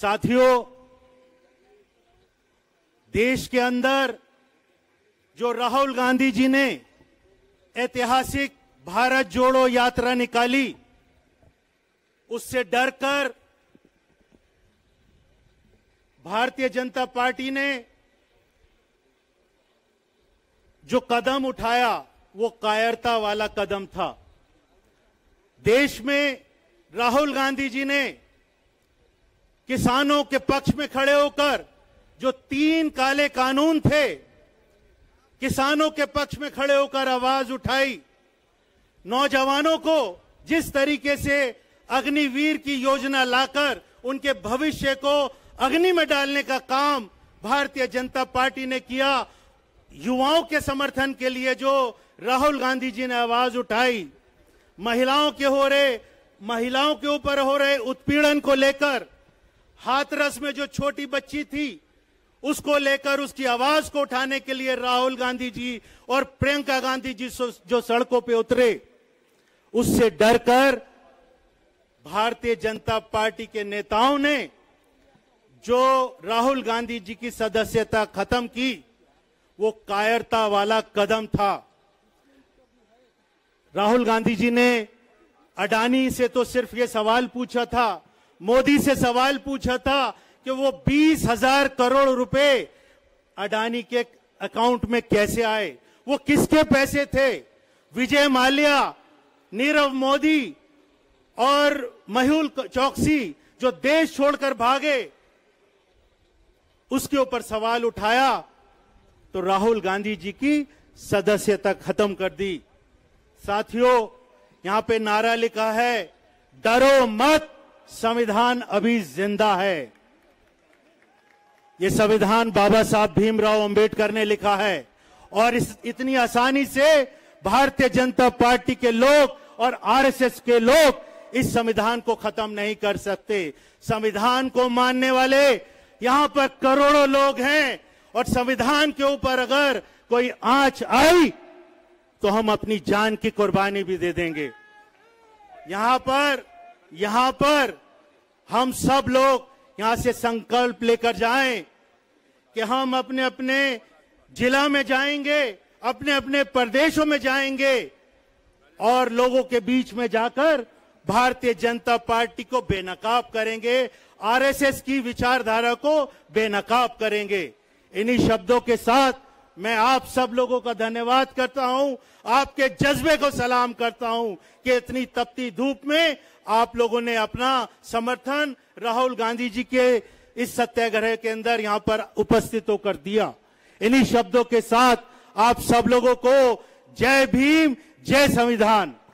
साथियों देश के अंदर जो राहुल गांधी जी ने ऐतिहासिक भारत जोड़ो यात्रा निकाली उससे डरकर भारतीय जनता पार्टी ने जो कदम उठाया वो कायरता वाला कदम था देश में राहुल गांधी जी ने किसानों के पक्ष में खड़े होकर जो तीन काले कानून थे किसानों के पक्ष में खड़े होकर आवाज उठाई नौजवानों को जिस तरीके से अग्निवीर की योजना लाकर उनके भविष्य को अग्नि में डालने का काम भारतीय जनता पार्टी ने किया युवाओं के समर्थन के लिए जो राहुल गांधी जी ने आवाज उठाई महिलाओं के हो रहे महिलाओं के ऊपर हो रहे उत्पीड़न को लेकर हाथरस में जो छोटी बच्ची थी उसको लेकर उसकी आवाज को उठाने के लिए राहुल गांधी जी और प्रियंका गांधी जी जो सड़कों पे उतरे उससे डरकर भारतीय जनता पार्टी के नेताओं ने जो राहुल गांधी जी की सदस्यता खत्म की वो कायरता वाला कदम था राहुल गांधी जी ने अडानी से तो सिर्फ ये सवाल पूछा था मोदी से सवाल पूछा था कि वो बीस हजार करोड़ रुपए अडानी के अकाउंट में कैसे आए वो किसके पैसे थे विजय माल्या नीरव मोदी और महुल चौकसी जो देश छोड़कर भागे उसके ऊपर सवाल उठाया तो राहुल गांधी जी की सदस्यता खत्म कर दी साथियों यहां पे नारा लिखा है डरो मत संविधान अभी जिंदा है ये संविधान बाबा साहब भीमराव अंबेडकर ने लिखा है और इस इतनी आसानी से भारतीय जनता पार्टी के लोग और आरएसएस के लोग इस संविधान को खत्म नहीं कर सकते संविधान को मानने वाले यहां पर करोड़ों लोग हैं और संविधान के ऊपर अगर कोई आंच आई तो हम अपनी जान की कुर्बानी भी दे देंगे यहां पर यहां पर हम सब लोग यहां से संकल्प लेकर जाएं कि हम अपने अपने जिला में जाएंगे अपने अपने प्रदेशों में जाएंगे और लोगों के बीच में जाकर भारतीय जनता पार्टी को बेनकाब करेंगे आरएसएस की विचारधारा को बेनकाब करेंगे इन्हीं शब्दों के साथ मैं आप सब लोगों का धन्यवाद करता हूं आपके जज्बे को सलाम करता हूं कि इतनी तपती धूप में आप लोगों ने अपना समर्थन राहुल गांधी जी के इस सत्याग्रह के अंदर यहां पर उपस्थित होकर दिया इन्हीं शब्दों के साथ आप सब लोगों को जय भीम जय संविधान